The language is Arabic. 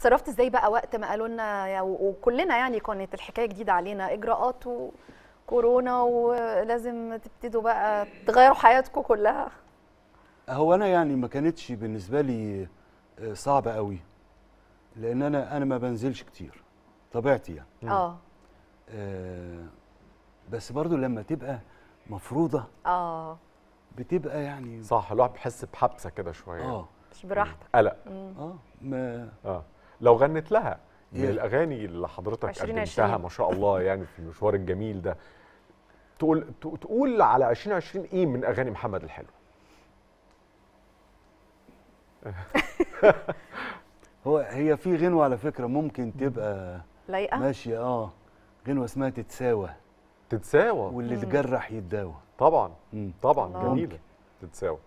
اتصرفت ازاي بقى وقت ما قالوا لنا وكلنا يعني كانت الحكايه جديده علينا اجراءات وكورونا ولازم تبتدوا بقى تغيروا حياتكم كلها هو انا يعني ما كانتش بالنسبه لي آه، صعبه قوي لان انا انا ما بنزلش كتير طبيعتي يعني آه. اه بس برضو لما تبقى مفروضه اه بتبقى يعني صح الواحد بيحس بحبسه كده شويه اه مش براحتك قلق اه ما اه لو غنت لها من الاغاني اللي حضرتك قدمتها ما شاء الله يعني في المشوار الجميل ده تقول تقول على 2020 ايه من اغاني محمد الحلو هو هي في غنوه على فكره ممكن تبقى لايقه ماشيه اه غنوه اسمها تتساوى تتساوى واللي تجرح يتداوى طبعا طبعا جميله تتساوى